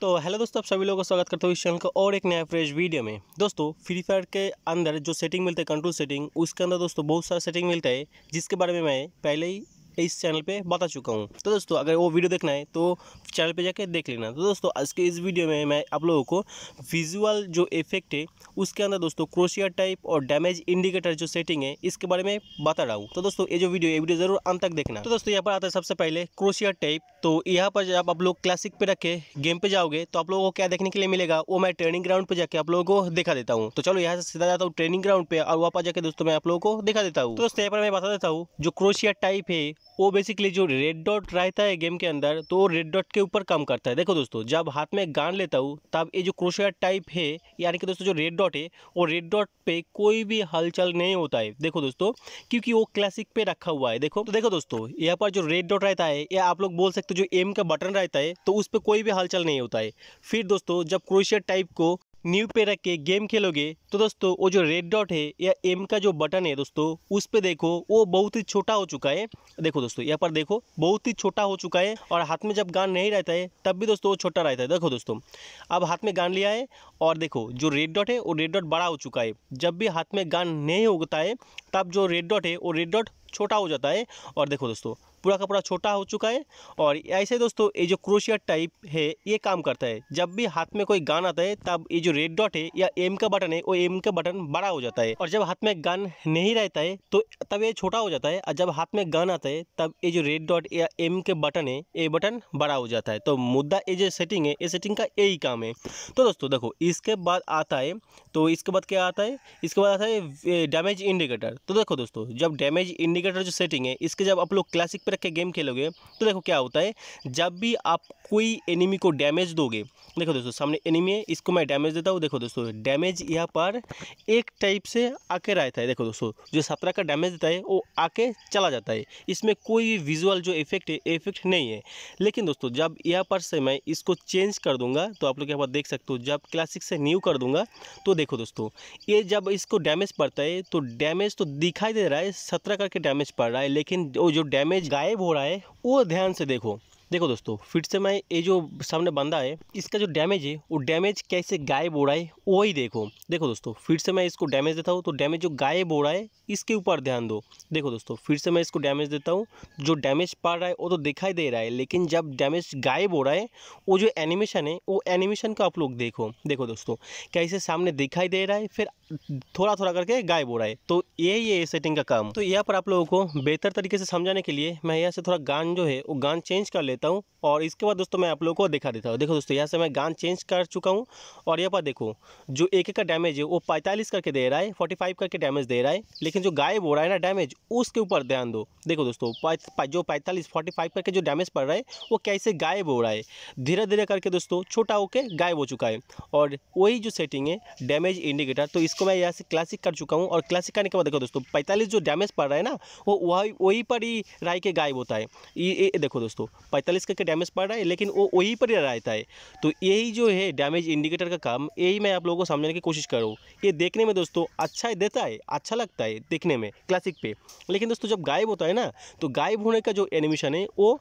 तो हेलो दोस्तों आप सभी लोगों का स्वागत करता हूँ इस चैनल का और एक नया फ्रेश वीडियो में दोस्तों फ्री फायर के अंदर जो सेटिंग मिलता है कंट्रोल सेटिंग उसके अंदर दोस्तों बहुत सारा सेटिंग मिलता है जिसके बारे में मैं पहले ही इस चैनल पे बता चुका हूँ तो दोस्तों अगर वो वीडियो देखना है तो चैनल पे जाके देख लेना तो दोस्तों आज के इस वीडियो में मैं आप लोगों को विजुअल जो इफेक्ट है उसके अंदर दोस्तों क्रोशिया टाइप और डैमेज इंडिकेटर जो सेटिंग है इसके बारे में बता रहा हूँ तो दोस्तों ये जो वीडियो ये वीडियो जरूर अंत तक देखना तो दोस्तों यहाँ पर आता है सबसे पहले क्रोशिया टाइप तो यहाँ पर जब आप लोग क्लासिक पे रखे गेम पे जाओगे तो आप लोगों को क्या देखने के लिए मिलेगा वो मैं ट्रेनिंग ग्राउंड पर जाके आप लोगों को दिखा देता हूँ तो चलो यहाँ से सीधा जाता हूँ ट्रेनिंग ग्राउंड पर और वहाँ पर जाकर दोस्तों मैं आप लोगों को दिखा देता हूँ तो दोस्तों यहाँ पर मैं बता देता हूँ जो क्रोशिया टाइप है वो बेसिकली जो रेड डॉट रहता है गेम के अंदर तो रेड डॉट के ऊपर काम करता है देखो दोस्तों जब हाथ में गान लेता हूँ तब ये जो क्रोशिया टाइप है यानी कि दोस्तों जो रेड डॉट है वो रेड डॉट पे कोई भी हलचल नहीं होता है देखो दोस्तों क्योंकि वो क्लासिक पे रखा हुआ है देखो तो देखो दोस्तों यहाँ पर जो रेड डॉट रहता है या आप लोग बोल सकते हो जो एम का बटन रहता है तो उस पर कोई भी हलचल नहीं होता है फिर दोस्तों जब क्रोशिया टाइप को न्यू पे रख के गेम खेलोगे तो दोस्तों वो जो रेड डॉट है या एम का जो बटन है दोस्तों उस पे देखो वो बहुत ही छोटा हो चुका है देखो दोस्तों यहाँ पर देखो बहुत ही छोटा हो चुका है और हाथ में जब गान नहीं रहता है तब भी दोस्तों वो छोटा रहता है देखो दोस्तों अब हाथ में गान लिया है और देखो जो रेड डॉट है वो रेड डॉट बड़ा हो चुका है जब भी हाथ में गान नहीं होता है तब जो रेड डॉट है वो रेड डॉट छोटा हो जाता है और देखो दोस्तों पूरा का पूरा छोटा हो चुका है और ऐसे दोस्तों ये जो क्रोशिया टाइप है ये काम करता है जब भी हाथ में कोई गान आता है तब ये जो रेड डॉट है या एम का बटन है वो एम का बटन बड़ा हो जाता है और जब हाथ में गान नहीं रहता है तो तब ये छोटा हो जाता है और जब हाथ में गान आता है तब ये जो रेड डॉट या एम के बटन है ये बटन बड़ा हो जाता है तो मुद्दा ये जो सेटिंग है ये सेटिंग का यही काम है तो दोस्तों देखो इसके बाद आता है तो इसके बाद क्या आता है इसके बाद आता है डैमेज इंडिकेटर तो देखो दोस्तों जब डैमेज इंडिकेटर इंडिकेटर जो सेटिंग है इसके जब आप लोग क्लासिक पर रख के गेम खेलोगे तो देखो क्या होता है जब भी आप कोई एनिमी को डैमेज दोगे देखो दोस्तों सामने एनिमी है इसको मैं डैमेज देता हूँ देखो दोस्तों डैमेज यहाँ पर एक टाइप से आके रहता है देखो दोस्तों जो सत्रह का डैमेज देता है वो आके चला जाता है इसमें कोई विजुअल जो इफेक्ट है इफेक्ट नहीं है लेकिन दोस्तों जब यहाँ पर से मैं इसको चेंज कर दूंगा तो आप लोग यहाँ पर देख सकते हो जब क्लासिक से न्यू कर दूंगा तो देखो दोस्तों ये जब इसको डैमेज पड़ता है तो डैमेज तो दिखाई दे रहा है सत्रह करके डैमेज पड़ रहा है लेकिन वो जो डैमेज गायब हो रहा है वो ध्यान से देखो देखो दोस्तों फिर से मैं ये जो सामने बंदा है इसका जो डैमेज है वो डैमेज कैसे गायब हो रहा है ही देखो देखो दोस्तों फिर से मैं इसको डैमेज देता हूँ तो डैमेज जो गायब हो रहा है इसके ऊपर ध्यान दो देखो दोस्तों फिर से मैं इसको डैमेज देता हूँ जो डैमेज पड़ रहा है वो तो दिखाई दे रहा है लेकिन जब डैमेज गायब हो रहा है वो जो एनिमेशन है वो एनिमेशन का आप लोग देखो देखो दोस्तों कैसे सामने दिखाई दे रहा है फिर थोड़ा थोड़ा करके गायब हो रहा है तो यही है ये सेटिंग का काम तो यहाँ पर आप लोगों को बेहतर तरीके से समझाने के लिए मैं यहाँ से थोड़ा गान जो है वो गान चेंज कर लेता हूँ और इसके बाद दोस्तों मैं आप लोगों को दिखा देता हूँ देखो दोस्तों यहाँ से मैं गान चेंज कर चुका हूँ और यहाँ पर देखो जो एक एक का डैमेज है वो पैंतालीस करके दे रहा है फोर्टी फाइव करके डैमेज दे रहा है लेकिन जो गायब हो रहा है ना डैमेज उसके ऊपर ध्यान दो देखो दोस्तों जो पैंतालीस फोर्टी फाइव करके जो डैमेज पड़ रहा है वो कैसे गायब हो रहा है धीरे धीरे करके दोस्तों छोटा होकर गायब हो चुका है और वही जो सेटिंग है डैमेज इंडिकेटर तो इसको मैं यहाँ से क्लासिक कर चुका हूँ और क्लासिक करने के बाद देखो दोस्तों पैंतालीस जो डैमेज पड़ रहा है ना वो वही वही पर ही राय के गायब होता है ये देखो दोस्तों पैंतालीस का डैमेज पड़ रहा है लेकिन वो वही पर ही रहता है तो यही जो है डैमेज इंडिकेटर का काम यही मैं आप लोगों को समझने की कोशिश करूँ ये देखने में दोस्तों अच्छा देता है अच्छा लगता है देखने में क्लासिक पे लेकिन दोस्तों जब गायब होता है ना तो गायब होने का जो एनिमेशन है वो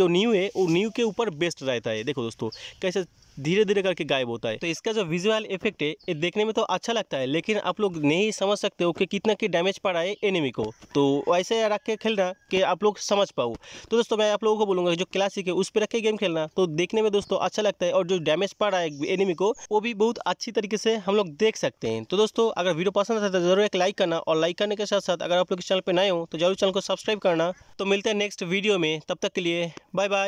जो न्यू है वो न्यू के ऊपर बेस्ट रहता है देखो दोस्तों कैसे धीरे धीरे करके गायब होता है तो इसका जो विजुअल इफेक्ट है ये देखने में तो अच्छा लगता है लेकिन आप लोग नहीं समझ सकते हो कि कितना की डैमेज पड़ा है एनिमी को तो वैसे रख के खेलना कि आप लोग समझ पाओ तो दोस्तों मैं आप लोगों को बोलूँगा जो क्लासिक है उस पर रख के गेम खेलना तो देखने में दोस्तों अच्छा लगता है और जो डैमेज पड़ा है एनिमी को वो भी बहुत अच्छी तरीके से हम लोग देख सकते हैं तो दोस्तों अगर वीडियो पसंद आता है तो जरूर एक लाइक करना और लाइक करने के साथ साथ अगर आप लोग चैनल पर नए हो तो जरूर चैनल को सब्सक्राइब करना तो मिलते हैं नेक्स्ट वीडियो में तब तक के लिए बाय बाय